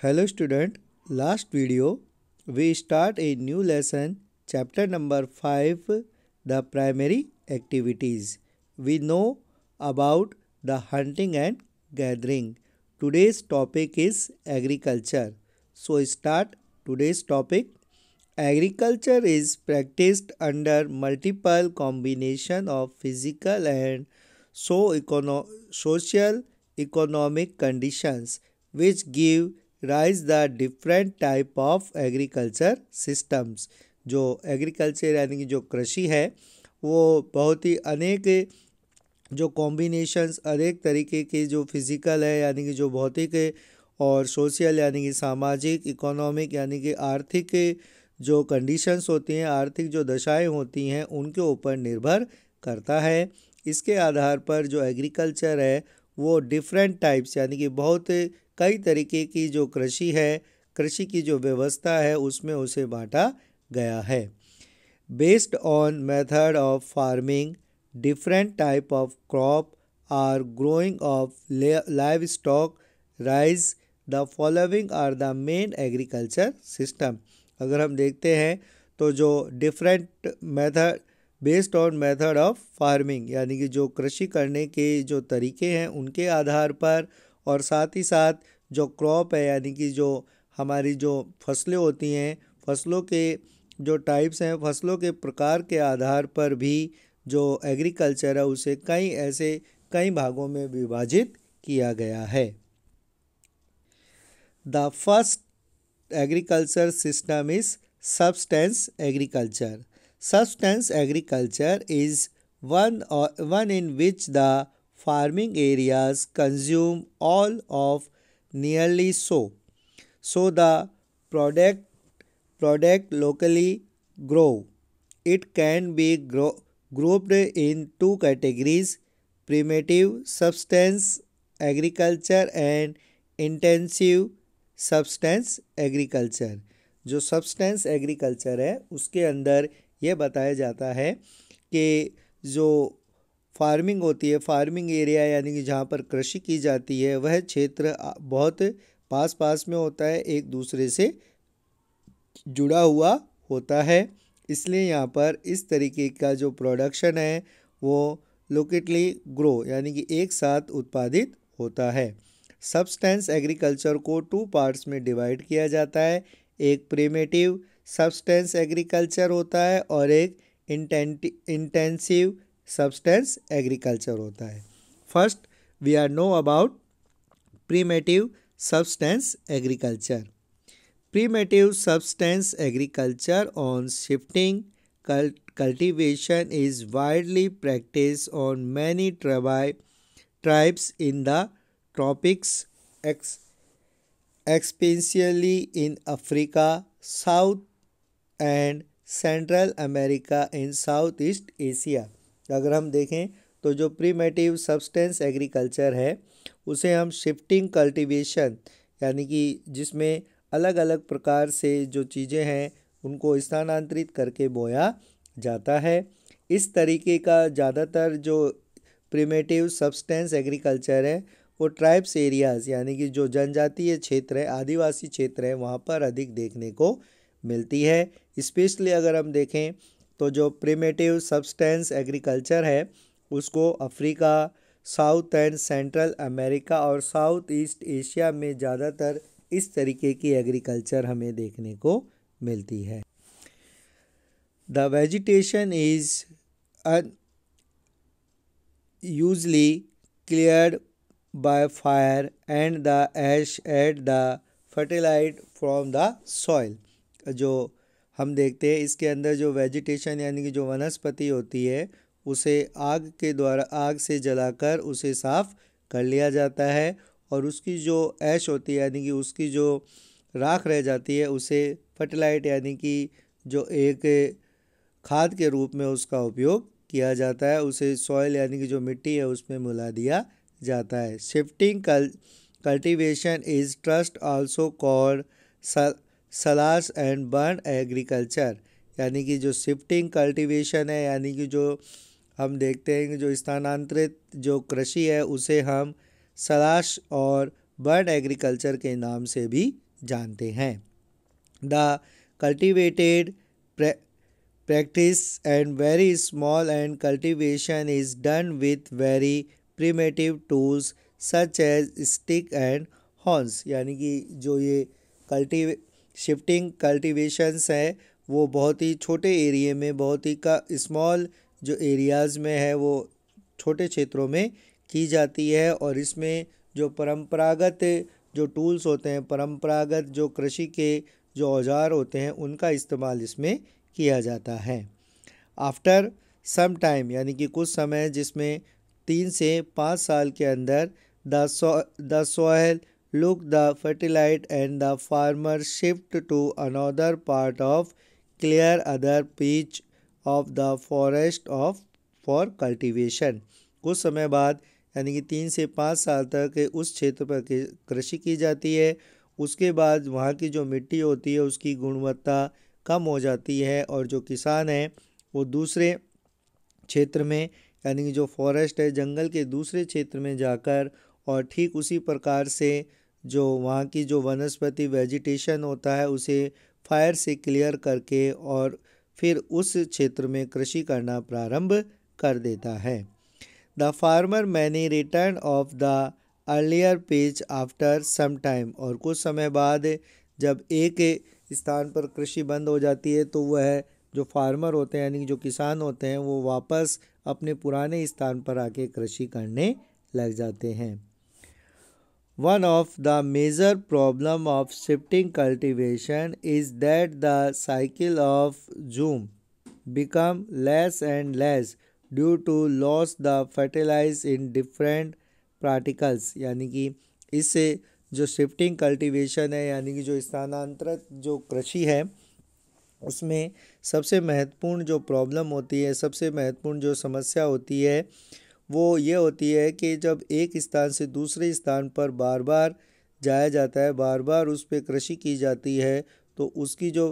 Hello student, last video we start a new lesson chapter number 5 the primary activities. We know about the hunting and gathering. Today's topic is agriculture. So start today's topic. Agriculture is practiced under multiple combination of physical and so -econo social economic conditions which give rise the different type of agriculture systems जो agriculture यानी कि जो कृषि है वो बहुत ही अनेक जो कॉम्बिनेशंस अनेक तरीके के जो फिज़िकल है यानी कि जो भौतिक और सोशल यानी कि सामाजिक इकोनॉमिक यानी कि आर्थिक जो कंडीशंस होती हैं आर्थिक जो दशाएं होती हैं उनके ऊपर निर्भर करता है इसके आधार पर जो एग्रीकल्चर है वो डिफरेंट टाइप्स यानी कि बहुत कई तरीके की जो कृषि है कृषि की जो व्यवस्था है उसमें उसे बांटा गया है based on method of farming different type of crop are growing of livestock rise the following are the main agriculture system अगर हम देखते हैं तो जो different method based on method of farming यानी कि जो कृषि करने के जो तरीके हैं उनके आधार पर और साथ ही साथ जो क्रॉप है यानी कि जो हमारी जो फसलें होती हैं फसलों के जो टाइप्स हैं फसलों के प्रकार के आधार पर भी जो एग्रीकल्चर है उसे कई ऐसे कई भागों में विभाजित किया गया है the first agriculture system is substance agriculture substance agriculture is one one in which the farming areas consume all of nearly so. So the product product locally grow. It can be gro- grouped in two categories primitive substance agriculture and intensive substance agriculture. जो substance agriculture है उसके अंदर ये बताया जाता है कि जो फार्मिंग होती है फार्मिंग एरिया यानी कि जहाँ पर कृषि की जाती है वह क्षेत्र बहुत पास पास में होता है एक दूसरे से जुड़ा हुआ होता है इसलिए यहाँ पर इस तरीके का जो प्रोडक्शन है वो लोकेटली ग्रो यानी कि एक साथ उत्पादित होता है सब्सटेंस एग्रीकल्चर को टू पार्ट्स में डिवाइड किया जाता है एक प्रेमेटिव सब्सटेंस एग्रीकल्चर होता है और एक इंटेंसिव सब्सटेंस एग्रीकल्चर होता है first we are know about primitive substance agriculture primitive substance agriculture on shifting cultivation is widely practice on many tribe tribes in the tropics especially in Africa south and central America in south east Asia अगर हम देखें तो जो primitive substance agriculture है उसे हम shifting cultivation यानी कि जिसमें अलग अलग प्रकार से जो चीज़ें हैं उनको स्थानांतरित करके बोया जाता है इस तरीके का ज़्यादातर जो प्रीमेटिव सब्सटेंस एग्रीकल्चर है वो ट्राइब्स एरियाज़ यानी कि जो जनजातीय क्षेत्र है आदिवासी क्षेत्र है वहाँ पर अधिक देखने को मिलती है स्पेशली अगर हम देखें तो जो प्रिमेटिव सब्सटेंस एग्रीकल्चर है उसको Africa south and central America और साउथ ईस्ट एशिया में ज़्यादातर इस तरीके की एग्रीकल्चर हमें देखने को मिलती है the vegetation is usually clear by fire and the ash at the fertility from the soil जो हम देखते हैं इसके अंदर जो वेजिटेशन यानी कि जो वनस्पति होती है उसे आग के द्वारा आग से जलाकर उसे साफ़ कर लिया जाता है और उसकी जो ऐश होती है यानी कि उसकी जो राख रह जाती है उसे फर्टिलाइट यानी कि जो एक खाद के रूप में उसका उपयोग किया जाता है उसे सॉइल यानी कि जो मिट्टी है उसमें मिला दिया जाता है शिफ्टिंग कल cultivation is trust also called slash and burn agriculture यानी कि जो शिफ्टिंग कल्टीवेशन है यानी कि जो हम देखते हैं कि जो स्थानांतरित जो कृषि है उसे हम सलाश और बर्ड एग्रीकल्चर के नाम से भी जानते हैं the cultivated practice and very small and cultivation is done with very primitive tools such as stick and horns यानी कि जो ये कल्टी शिफ्टिंग कल्टीवेशंस है वो बहुत ही छोटे एरिए में बहुत ही का स्मॉल जो एरियाज़ में है वो छोटे क्षेत्रों में की जाती है और इसमें जो परंपरागत जो टूल्स होते हैं परंपरागत जो कृषि के जो औजार होते हैं उनका इस्तेमाल इसमें किया जाता है आफ्टर सम टाइम यानी कि कुछ समय जिसमें तीन से पाँच साल के अंदर the soil look the fertilite and the farmer shift to another part of clear other pitch of the forest of for cultivation कुछ समय बाद यानी कि तीन से पाँच साल तक उस क्षेत्र पर कृषि की जाती है उसके बाद वहाँ की जो मिट्टी होती है उसकी गुणवत्ता कम हो जाती है और जो किसान है वो दूसरे क्षेत्र में यानी कि जो फॉरेस्ट है जंगल के दूसरे क्षेत्र में जाकर और ठीक उसी प्रकार से जो वहाँ की जो वनस्पति वेजिटेशन होता है उसे फायर से क्लियर करके और फिर उस क्षेत्र में कृषि करना प्रारंभ कर देता है the farmer many return of the earlier page after some time और कुछ समय बाद जब एक स्थान पर कृषि बंद हो जाती है तो वह जो फार्मर होते हैं यानी जो किसान होते हैं वो वापस अपने पुराने स्थान पर आके कृषि करने लग जाते हैं One of the major problem of shifting cultivation is that the cycle of zoom become less and less due to loss the fertilize in different particles यानी कि इससे जो शिफ्टिंग कल्टीवेशन है यानी कि जो स्थानांतरित जो कृषि है उसमें सबसे महत्वपूर्ण जो प्रॉब्लम होती है सबसे महत्वपूर्ण जो समस्या होती है वो ये होती है कि जब एक स्थान से दूसरे स्थान पर बार बार जाया जाता है बार बार उस पर कृषि की जाती है तो उसकी जो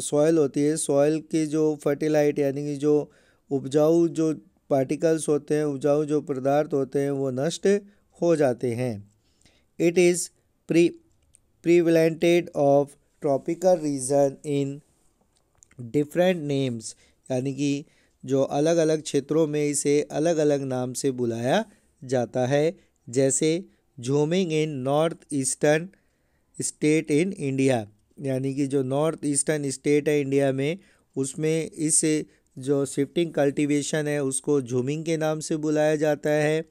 सॉयल होती है सॉयल की जो फर्टिलाइट यानी कि जो उपजाऊ जो पार्टिकल्स होते हैं उपजाऊ जो पदार्थ होते हैं वो नष्ट हो जाते हैं it is pre prevalent of tropical region in different names यानी कि जो अलग अलग क्षेत्रों में इसे अलग अलग नाम से बुलाया जाता है जैसे झूमिंग in north eastern state in India यानी कि जो नॉर्थ ईस्टर्न स्टेट है इंडिया में उसमें इस जो शिफ्टिंग कल्टीवेशन है उसको झूमिंग के नाम से बुलाया जाता है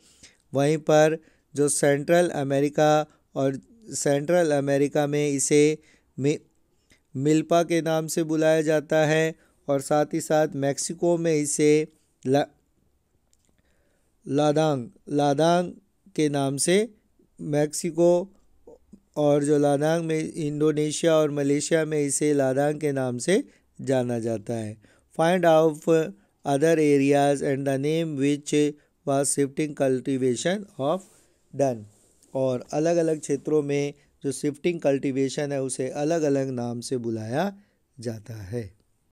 वहीं पर जो सेंट्रल अमेरिका और सेंट्रल अमेरिका में इसे मिल्पा के नाम से बुलाया जाता है और साथ ही साथ मैक्सिको में इसे ला, लादांग लादांग के नाम से मैक्सिको और जो लादांग में इंडोनेशिया और मलेशिया में इसे लादांग के नाम से जाना जाता है find out other areas and the name which was shifting cultivation of done और अलग अलग क्षेत्रों में जो शिफ्टिंग कल्टीवेशन है उसे अलग अलग नाम से बुलाया जाता है